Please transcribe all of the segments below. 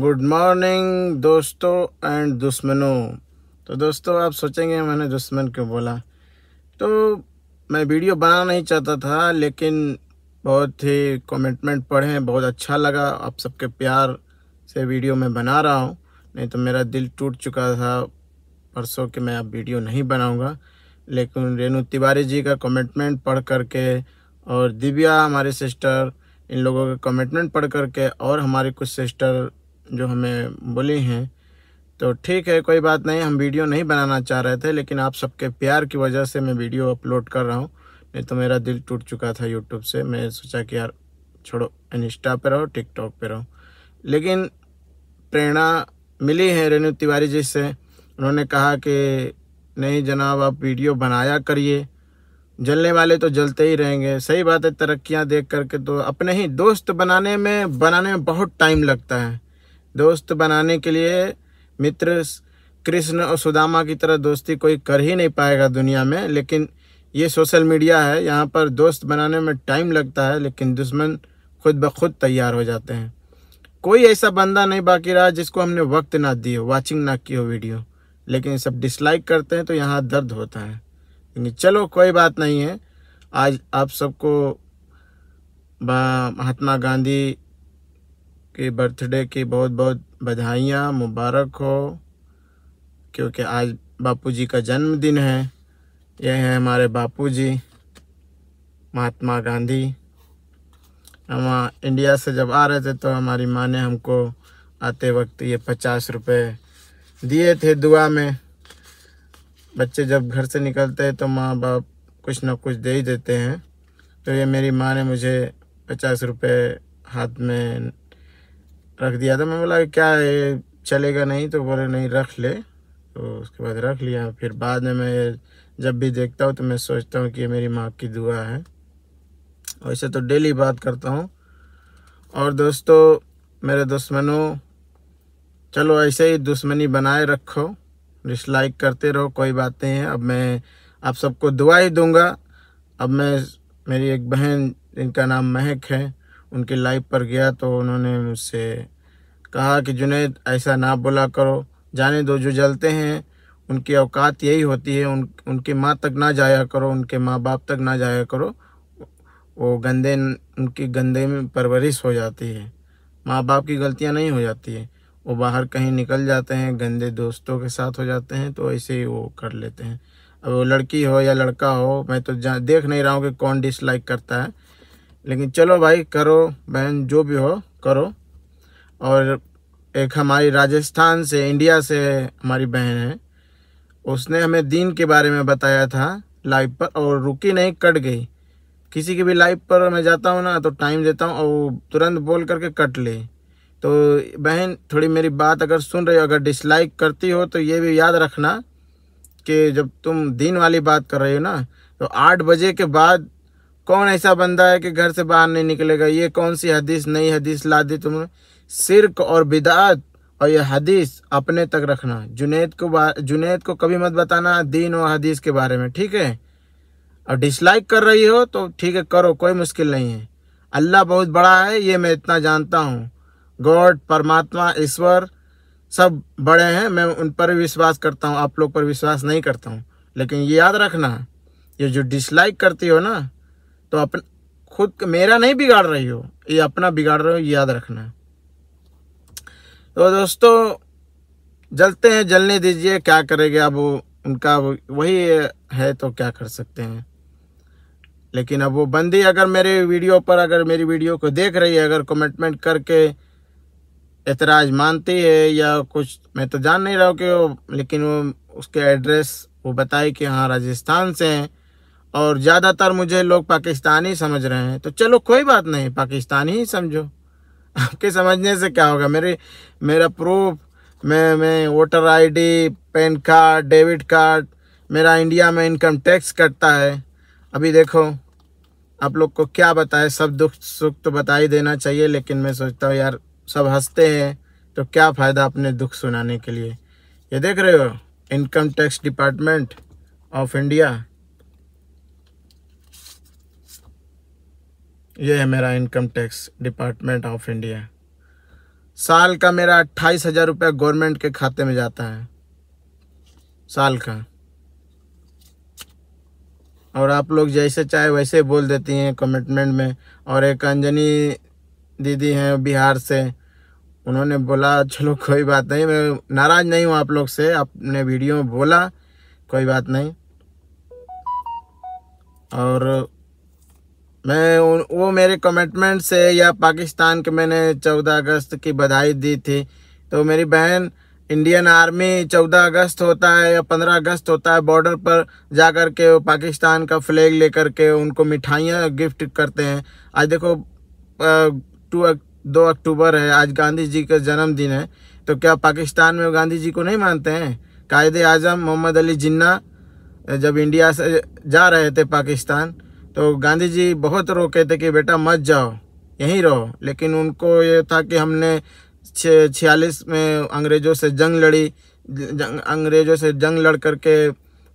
good morning दोस्तों and दुश्मनों तो दोस्तों आप सोचेंगे मैंने दुश्मन क्यों बोला तो मैं वीडियो बनाना नहीं चाहता था लेकिन बहुत ही कमिटमेंट पढ़े बहुत अच्छा लगा आप सबके प्यार से वीडियो मैं बना रहा हूँ नहीं तो मेरा दिल टूट चुका था परसों के मैं अब वीडियो नहीं बनाऊँगा लेकिन रेणु तिवारी जी का कमिटमेंट पढ़ करके और दिव्या हमारे सिस्टर इन लोगों का कमिटमेंट पढ़ करके और हमारे कुछ सिस्टर जो हमें बोली हैं तो ठीक है कोई बात नहीं हम वीडियो नहीं बनाना चाह रहे थे लेकिन आप सबके प्यार की वजह से मैं वीडियो अपलोड कर रहा हूँ नहीं तो मेरा दिल टूट चुका था यूट्यूब से मैं सोचा कि यार छोड़ो इंस्टा पर रहो टिकटॉक पर रहो लेकिन प्रेरणा मिली है रेणु तिवारी जी से उन्होंने कहा कि नहीं जनाब आप वीडियो बनाया करिए जलने वाले तो जलते ही रहेंगे सही बात है तरक्कियां देख करके तो अपने ही दोस्त बनाने में बनाने में बहुत टाइम लगता है दोस्त बनाने के लिए मित्र कृष्ण और सुदामा की तरह दोस्ती कोई कर ही नहीं पाएगा दुनिया में लेकिन ये सोशल मीडिया है यहाँ पर दोस्त बनाने में टाइम लगता है लेकिन दुश्मन खुद ब खुद तैयार हो जाते हैं कोई ऐसा बंदा नहीं बाकी रहा जिसको हमने वक्त ना दिए वॉचिंग ना की हो वीडियो लेकिन सब डिसलाइक करते हैं तो यहाँ दर्द होता है लेकिन चलो कोई बात नहीं है आज आप सबको महात्मा गांधी के बर्थडे की बहुत बहुत बधाइयाँ मुबारक हो क्योंकि आज बापूजी का जन्मदिन है यह है हमारे बापूजी महात्मा गांधी हम इंडिया से जब आ रहे थे तो हमारी माँ ने हमको आते वक्त ये पचास रुपये दिए थे दुआ में बच्चे जब घर से निकलते हैं तो माँ बाप कुछ ना कुछ दे ही देते हैं तो ये मेरी माँ ने मुझे पचास रुपये हाथ में रख दिया था मैं बोला क्या है चलेगा नहीं तो बोले नहीं रख ले तो उसके बाद रख लिया फिर बाद में मैं जब भी देखता हूँ तो मैं सोचता हूँ कि ये मेरी माँ की दुआ है वैसे तो डेली बात करता हूँ और दोस्तों मेरे दुश्मनों चलो ऐसे ही दुश्मनी बनाए रखो डिसलाइक करते रहो कोई बात नहीं है अब मैं आप सबको दुआ ही दूंगा अब मैं मेरी एक बहन जिनका नाम महक है उनकी लाइव पर गया तो उन्होंने मुझसे कहा कि जुनेद ऐसा ना बोला करो जाने दो जो जलते हैं उनकी औकात यही होती है उन उनकी माँ तक ना जाया करो उनके माँ बाप तक ना जाया करो वो गंदे उनकी गंदे में परवरिश हो जाती है माँ बाप की गलतियाँ नहीं हो जाती हैं वो बाहर कहीं निकल जाते हैं गंदे दोस्तों के साथ हो जाते हैं तो ऐसे ही वो कर लेते हैं अब वो लड़की हो या लड़का हो मैं तो देख नहीं रहा हूँ कि कौन डिसलाइक करता है लेकिन चलो भाई करो बहन जो भी हो करो और एक हमारी राजस्थान से इंडिया से हमारी बहन है उसने हमें दीन के बारे में बताया था लाइव पर और रुकी नहीं कट गई किसी की भी लाइव पर मैं जाता हूँ ना तो टाइम देता हूँ और तुरंत बोल करके कट ले तो बहन थोड़ी मेरी बात अगर सुन रही हो अगर डिसलाइक करती हो तो ये भी याद रखना कि जब तुम दिन वाली बात कर रही हो ना तो आठ बजे के बाद कौन ऐसा बंदा है कि घर से बाहर नहीं निकलेगा ये कौन सी हदीस नई हदीस ला दी तुमने सिरक और बिदात और यह हदीस अपने तक रखना जुनेद को जुनेद को कभी मत बताना दीन और हदीस के बारे में ठीक है और डिसलाइक कर रही हो तो ठीक है करो कोई मुश्किल नहीं है अल्लाह बहुत बड़ा है ये मैं इतना जानता हूँ गॉड परमात्मा ईश्वर सब बड़े हैं मैं उन पर भी विश्वास करता हूँ आप लोग पर विश्वास नहीं करता हूँ लेकिन ये याद रखना ये जो डिसलाइक करती हो ना तो अपन खुद मेरा नहीं बिगाड़ रही हो ये अपना बिगाड़ रहे हो याद रखना तो दोस्तों जलते हैं जलने दीजिए क्या करेंगे अब उनका वही है तो क्या कर सकते हैं लेकिन अब वो बंदी अगर मेरे वीडियो पर अगर मेरी वीडियो को देख रही है अगर कमेंटमेंट करके एतराज़ मानती है या कुछ मैं तो जान नहीं रहा हूँ कि वो लेकिन वो उसके एड्रेस वो बताए कि हाँ राजस्थान से हैं और ज़्यादातर मुझे लोग पाकिस्तानी समझ रहे हैं तो चलो कोई बात नहीं पाकिस्तानी ही समझो आपके समझने से क्या होगा मेरे मेरा प्रूफ मैं मैं voter ID PAN card debit card मेरा इंडिया में इनकम टैक्स कटता है अभी देखो आप लोग को क्या बताए सब दुख सुख तो बता ही देना चाहिए लेकिन मैं सोचता हूँ यार सब हंसते हैं तो क्या फ़ायदा अपने दुख सुनाने के लिए ये देख रहे हो income tax department of India ये है मेरा income tax department of India साल का मेरा अट्ठाईस हज़ार रुपया गवर्नमेंट के खाते में जाता है साल का और आप लोग जैसे चाहे वैसे बोल देती हैं कमिटमेंट में और एक अंजनी दीदी हैं बिहार से उन्होंने बोला चलो कोई बात नहीं मैं नाराज़ नहीं हूँ आप लोग से आपने वीडियो में बोला कोई बात नहीं और मैं उन वो मेरे कमिटमेंट से या पाकिस्तान के मैंने चौदह अगस्त की बधाई दी थी तो मेरी बहन इंडियन आर्मी चौदह अगस्त होता है या पंद्रह अगस्त होता है बॉर्डर पर जा कर के वो पाकिस्तान का फ्लैग लेकर के उनको मिठाइयाँ गिफ्ट करते हैं आज देखो टू दो अक्टूबर है आज गांधी जी का जन्मदिन है तो क्या पाकिस्तान में गांधी जी को नहीं मानते हैं कायद आजम मोहम्मद अली जिन्ना जब इंडिया से जा रहे थे पाकिस्तान तो गांधी जी बहुत रोके थे कि बेटा मत जाओ यहीं रहो लेकिन उनको ये था कि हमने छियालीस में अंग्रेज़ों से जंग लड़ी जंग, अंग्रेज़ों से जंग लड़ कर के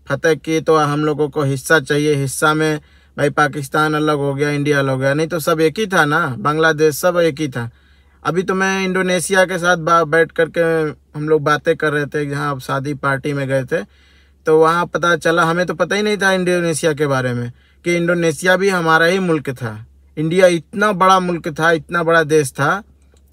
फतेह की तो हम लोगों को हिस्सा चाहिए हिस्सा में भाई पाकिस्तान अलग हो गया इंडिया अलग हो गया नहीं तो सब एक ही था ना बांग्लादेश सब एक ही था अभी तो मैं इंडोनेशिया के साथ बैठ करके हम लोग बातें कर रहे थे जहाँ शादी पार्टी में गए थे तो वहाँ पता चला हमें तो पता ही नहीं था इंडोनेशिया के बारे में कि इंडोनेशिया भी हमारा ही मुल्क था इंडिया इतना बड़ा मुल्क था इतना बड़ा देश था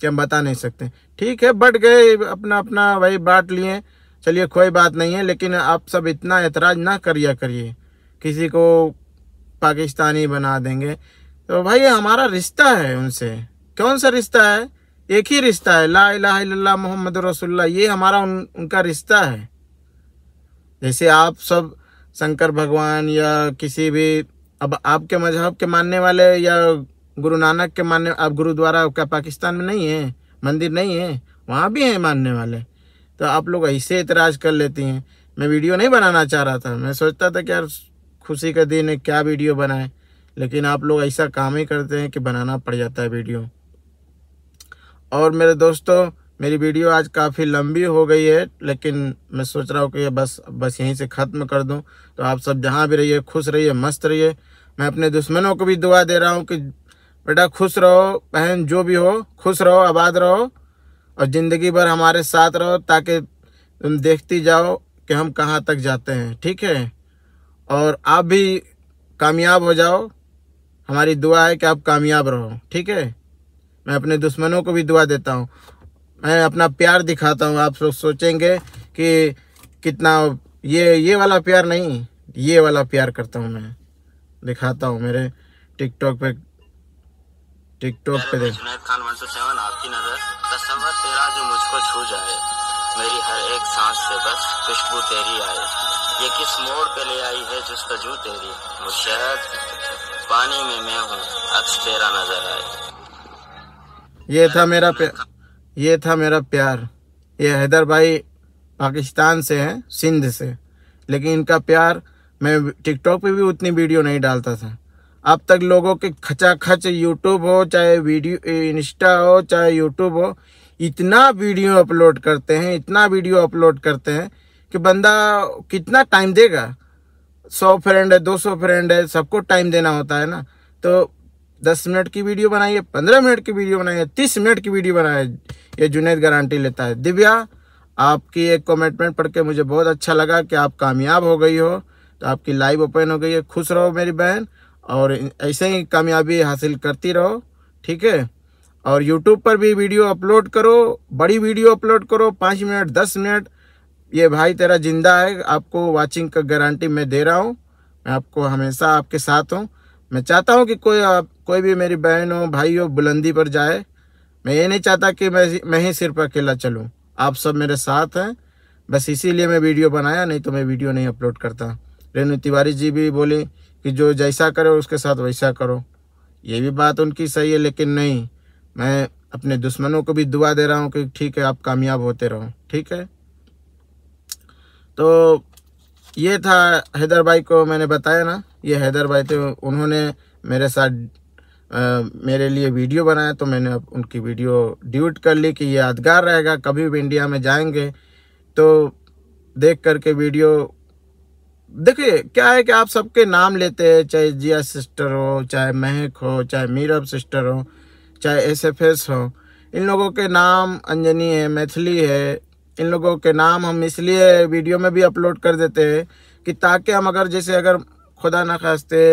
कि हम बता नहीं सकते ठीक है बट गए अपना अपना भाई बांट लिए चलिए कोई बात नहीं है लेकिन आप सब इतना एतराज़ ना करिया करिए किसी को पाकिस्तानी बना देंगे तो भाई हमारा रिश्ता है उनसे कौन सा रिश्ता है एक ही रिश्ता है ला इला मोहम्मद रसुल्ला ये हमारा उन, उनका रिश्ता है जैसे आप सब शंकर भगवान या किसी भी अब आपके मजहब के मानने वाले या गुरु नानक के मानने आप गुरुद्वारा क्या पाकिस्तान में नहीं है मंदिर नहीं है वहाँ भी हैं मानने वाले तो आप लोग ऐसे इतराज कर लेती हैं मैं वीडियो नहीं बनाना चाह रहा था मैं सोचता था कि यार खुशी का दिन है क्या वीडियो बनाए लेकिन आप लोग ऐसा काम ही करते हैं कि बनाना पड़ जाता है वीडियो और मेरे दोस्तों मेरी वीडियो आज काफ़ी लंबी हो गई है लेकिन मैं सोच रहा हूँ कि बस बस यहीं से ख़त्म कर दूँ तो आप सब जहाँ भी रहिए खुश रहिए मस्त रहिए मैं अपने दुश्मनों को भी दुआ दे रहा हूँ कि बेटा खुश रहो बहन जो भी हो खुश रहो आबाद रहो और ज़िंदगी भर हमारे साथ रहो ताकि तुम देखती जाओ कि हम कहाँ तक जाते हैं ठीक है और आप भी कामयाब हो जाओ हमारी दुआ है कि आप कामयाब रहो ठीक है मैं अपने दुश्मनों को भी दुआ देता हूँ मैं अपना प्यार दिखाता हूँ आप लोग सोचेंगे कि कितना ये ये वाला प्यार नहीं ये वाला प्यार करता हूँ मैं दिखाता हूँ मेरे टिकटॉक पे टिकटॉक पे देख आपकी नजर तस्वर तेरा जो मुझको छू जाए मेरी हर एक सांस से बस खुशबू तेरी आए ये किस मोड़ पे ले आई है तेरी पानी में मैं हूँ अक्स तेरा नजर आए ये था मेरा ये था मेरा प्यार ये हैदर भाई पाकिस्तान से हैं सिंध से लेकिन इनका प्यार मैं टिकटॉक पे भी उतनी वीडियो नहीं डालता था अब तक लोगों के खचा खच यूट्यूब हो चाहे वीडियो इंस्टा हो चाहे यूट्यूब हो इतना वीडियो अपलोड करते हैं इतना वीडियो अपलोड करते हैं कि बंदा कितना टाइम देगा सौ फ्रेंड है दो सौ फ्रेंड है सबको टाइम देना होता है ना तो दस मिनट की वीडियो बनाइए पंद्रह मिनट की वीडियो बनाइए तीस मिनट की वीडियो बनाइए ये जुनेद गारंटी लेता है दिव्या आपकी एक कमेंटमेंट पढ़ के मुझे बहुत अच्छा लगा कि आप कामयाब हो गई हो तो आपकी लाइव ओपन हो गई है खुश रहो मेरी बहन और ऐसे ही कामयाबी हासिल करती रहो ठीक है और यूट्यूब पर भी वीडियो अपलोड करो बड़ी वीडियो अपलोड करो पाँच मिनट दस मिनट ये भाई तेरा जिंदा है आपको वाचिंग का गारंटी मैं दे रहा हूँ मैं आपको हमेशा आपके साथ हूँ मैं चाहता हूँ कि कोई आप कोई भी मेरी बहन हो भाई हो बुलंदी पर जाए मैं ये नहीं चाहता कि मैं मैं ही सिर्फ अकेला चलूँ आप सब मेरे साथ हैं बस इसीलिए मैं वीडियो बनाया नहीं तो मैं वीडियो नहीं अपलोड करता रेणु तिवारी जी भी बोली कि जो जैसा करे उसके साथ वैसा करो ये भी बात उनकी सही है लेकिन नहीं मैं अपने दुश्मनों को भी दुआ दे रहा हूँ कि ठीक है आप कामयाब होते रहो ठीक है तो ये था हैदर भाई को मैंने बताया ना ये हैदर भाई थे उन्होंने मेरे साथ आ, मेरे लिए वीडियो बनाया तो मैंने अब उनकी वीडियो ड्यूट कर ली कि ये यादगार रहेगा कभी भी इंडिया में जाएंगे तो देख करके वीडियो देखिए क्या है कि आप सबके नाम लेते हैं चाहे जिया सिस्टर हो चाहे महक हो चाहे मीरब सिस्टर हो चाहे एस एफ एस हो इन लोगों के नाम अंजनी है मैथिली है इन लोगों के नाम हम इसलिए वीडियो में भी अपलोड कर देते हैं कि ताकि हम अगर जैसे अगर खुदा न खास्ते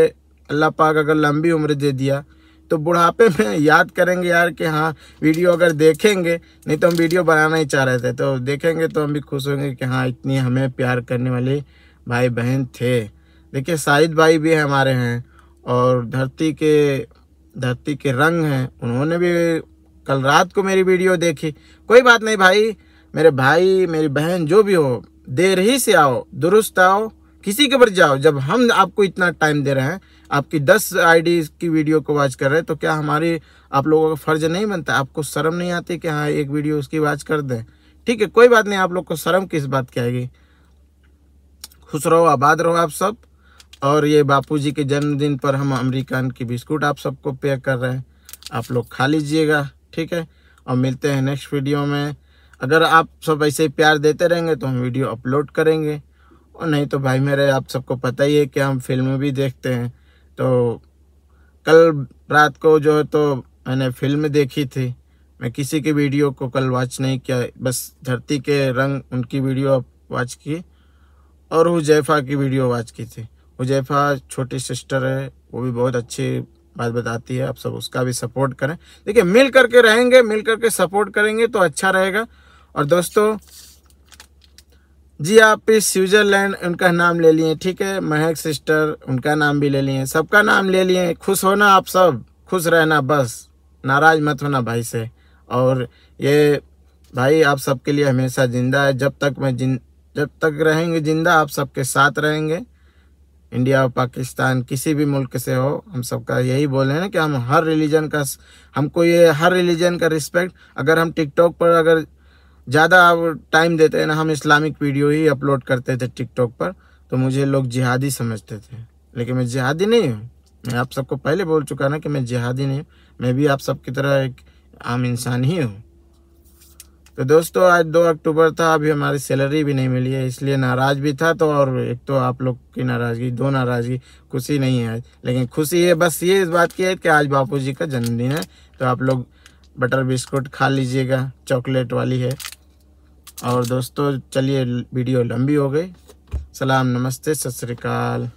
अल्लाह पाक अगर लंबी उम्र दे दिया तो बुढ़ापे में याद करेंगे यार कि हाँ वीडियो अगर देखेंगे नहीं तो हम वीडियो बनाना ही चाह रहे थे तो देखेंगे तो हम भी खुश होंगे कि हाँ इतनी हमें प्यार करने वाली भाई बहन थे देखिए साजिद भाई भी हमारे हैं और धरती के धरती के रंग हैं उन्होंने भी कल रात को मेरी वीडियो देखी कोई बात नहीं भाई मेरे भाई मेरी बहन जो भी हो देर ही से आओ दुरुस्त आओ किसी के पर जाओ जब हम आपको इतना टाइम दे रहे हैं आपकी दस आईडी की वीडियो को वाच कर रहे हैं तो क्या हमारी आप लोगों का फर्ज नहीं बनता आपको शर्म नहीं आती कि हाँ एक वीडियो उसकी वाच कर दें ठीक है कोई बात नहीं आप लोग को शर्म किस बात की आएगी खुश रहो आबाद रहो आप सब और ये बापू जी के जन्मदिन पर हम अमेरिकन की बिस्कुट आप सबको पेक कर रहे हैं आप लोग खा लीजिएगा ठीक है और मिलते हैं नेक्स्ट वीडियो में अगर आप सब ऐसे ही प्यार देते रहेंगे तो हम वीडियो अपलोड करेंगे और नहीं तो भाई मेरे आप सबको पता ही है कि हम फिल्म भी देखते हैं तो कल रात को जो है तो मैंने फिल्म देखी थी मैं किसी की वीडियो को कल वॉच नहीं किया बस धरती के रंग उनकी वीडियो वॉच की और हुजैफा की वीडियो वॉच की थी हुजैफा छोटी सिस्टर है वो भी बहुत अच्छी बात बताती है आप सब उसका भी सपोर्ट करें देखिए मिल करके रहेंगे मिल करके सपोर्ट करेंगे तो अच्छा रहेगा और दोस्तों जी आप इस स्विट्ज़रलैंड उनका नाम ले लिए ठीक है महक सिस्टर उनका नाम भी ले लिए सबका नाम ले लिए खुश होना आप सब खुश रहना बस नाराज मत होना भाई से और ये भाई आप सबके लिए हमेशा ज़िंदा है जब तक मैं जिन जब तक रहेंगे ज़िंदा आप सबके साथ रहेंगे इंडिया और पाकिस्तान किसी भी मुल्क से हो हम सबका यही बोल रहे हैं कि हम हर रिलीजन का हमको ये हर रिलीजन का रिस्पेक्ट अगर हम टिकटॉक पर अगर ज़्यादा टाइम देते हैं ना हम इस्लामिक वीडियो ही अपलोड करते थे टिकटॉक पर तो मुझे लोग जिहादी समझते थे लेकिन मैं जिहादी नहीं हूँ मैं आप सबको पहले बोल चुका ना कि मैं जिहादी नहीं हूँ मैं भी आप सबकी तरह एक आम इंसान ही हूँ तो दोस्तों आज दो अक्टूबर था अभी हमारी सैलरी भी नहीं मिली है इसलिए नाराज़ भी था तो और एक तो आप लोग की नाराज़गी दो नाराज़गी खुशी नहीं है आज लेकिन खुशी है बस ये इस बात की है कि आज बापू जी का जन्मदिन है तो आप लोग बटर बिस्कुट खा लीजिएगा चॉकलेट वाली है और दोस्तों चलिए वीडियो लंबी हो गई सलाम नमस्ते सत श्रीकाल